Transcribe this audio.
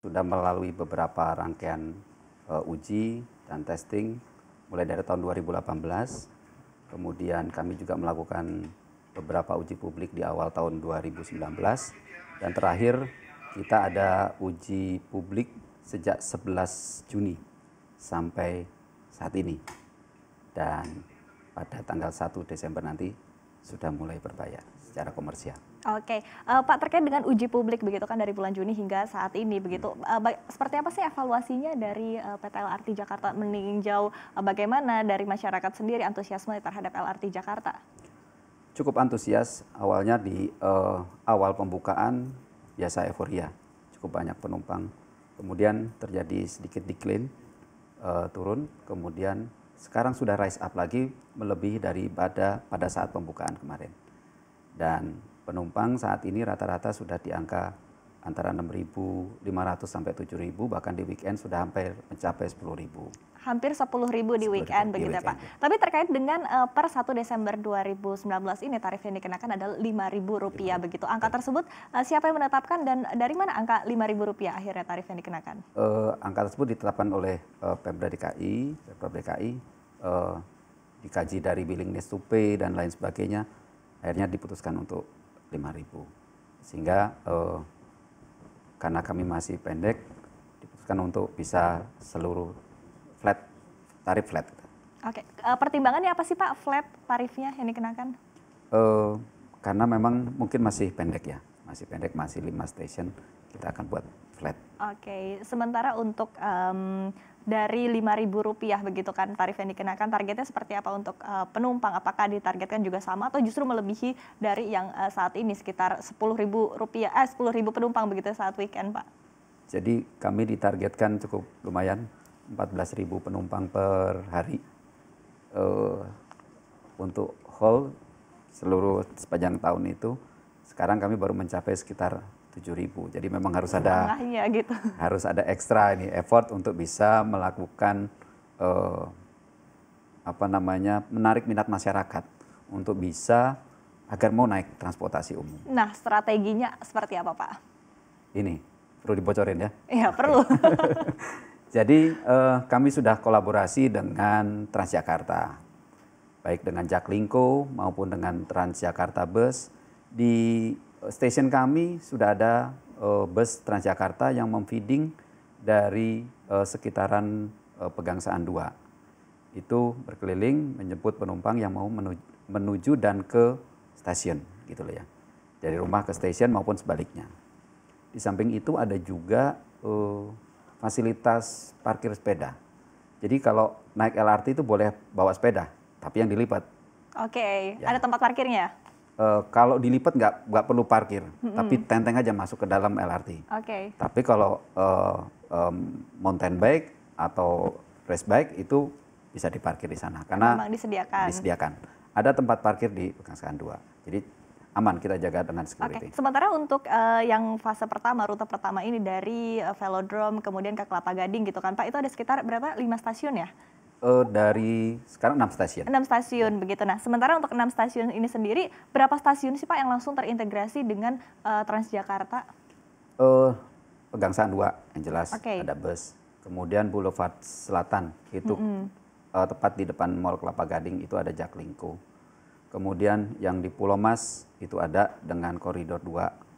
sudah melalui beberapa rangkaian uh, uji dan testing mulai dari tahun 2018. Kemudian kami juga melakukan beberapa uji publik di awal tahun 2019 dan terakhir kita ada uji publik sejak 11 Juni sampai saat ini. Dan pada tanggal 1 Desember nanti sudah mulai berbayar secara komersial. Oke, okay. uh, eh, Pak terkait dengan uji publik begitu kan dari bulan Juni hingga saat ini begitu, uh, seperti apa sih evaluasinya dari uh, eh, PT LRT Jakarta meninjau uh, bagaimana dari masyarakat sendiri antusiasme terhadap LRT Jakarta? Cukup antusias, awalnya di uh, awal pembukaan biasa euforia, cukup banyak penumpang, kemudian terjadi sedikit decline, uh, turun, kemudian sekarang sudah rise up lagi melebihi daripada pada saat pembukaan kemarin. Dan penumpang saat ini rata-rata sudah di angka antara 6.500 sampai 7.000 bahkan di weekend sudah hampir mencapai 10.000. Hampir ribu di weekend 10 begitu ya Pak. Ya. Tapi terkait dengan uh, per 1 Desember 2019 ini tarif yang dikenakan adalah Rp5.000 begitu. Angka tersebut uh, siapa yang menetapkan dan dari mana angka rp rupiah akhirnya tarif yang dikenakan? Uh, angka tersebut ditetapkan oleh uh, Pemda DKI, Pemda DKI uh, dikaji dari billing to dan lain sebagainya. Akhirnya diputuskan untuk ribu Sehingga uh, karena kami masih pendek diputuskan untuk bisa seluruh flat tarif flat. Oke, okay. Eh, pertimbangannya apa sih Pak flat tarifnya yang dikenakan? Uh, karena memang mungkin masih pendek ya, masih pendek masih lima stasiun kita akan buat flat. Oke, sementara untuk um, dari Rp5.000 begitu kan tarif yang dikenakan targetnya seperti apa untuk uh, penumpang apakah ditargetkan juga sama atau justru melebihi dari yang uh, saat ini sekitar Rp10.000 eh 10.000 penumpang begitu saat weekend Pak. Jadi kami ditargetkan cukup lumayan 14.000 penumpang per hari uh, untuk hall seluruh sepanjang tahun itu sekarang kami baru mencapai sekitar 7.000. Jadi memang harus ada gitu. harus ada ekstra ini effort untuk bisa melakukan uh, apa namanya menarik minat masyarakat untuk bisa agar mau naik transportasi umum. Nah, strateginya seperti apa, Pak? Ini perlu dibocorin ya? Iya, perlu. Jadi uh, kami sudah kolaborasi dengan Transjakarta, baik dengan Jaklingko maupun dengan Transjakarta Bus di stasiun kami sudah ada uh, bus Transjakarta yang memfeeding dari uh, sekitaran uh, Pegangsaan 2. Itu berkeliling menjemput penumpang yang mau menuju, menuju dan ke stasiun gitu loh ya. Dari rumah ke stasiun maupun sebaliknya. Di samping itu ada juga uh, fasilitas parkir sepeda. Jadi kalau naik LRT itu boleh bawa sepeda, tapi yang dilipat. Oke, okay. ya. ada tempat parkirnya? uh, kalau dilipat nggak nggak perlu parkir, mm-hmm. tapi tenteng aja masuk ke dalam LRT. Oke. Okay. Tapi kalau uh, um, mountain bike atau race bike itu bisa diparkir di sana karena Memang disediakan. Disediakan. Ada tempat parkir di Pegangsaan 2. Jadi aman kita jaga dengan security. Okay. Sementara untuk uh, yang fase pertama rute pertama ini dari uh, Velodrome kemudian ke Kelapa Gading gitu kan Pak itu ada sekitar berapa lima stasiun ya? uh, dari sekarang enam stasiun. Enam stasiun begitu. Nah, sementara untuk enam stasiun ini sendiri, berapa stasiun sih Pak yang langsung terintegrasi dengan uh, Transjakarta? Uh, eh, Pegangsaan dua yang jelas okay. ada bus. Kemudian Boulevard Selatan itu mm -hmm. uh, tepat di depan Mall Kelapa Gading itu ada Jaklingko. Kemudian yang di Pulau Mas itu ada dengan koridor 2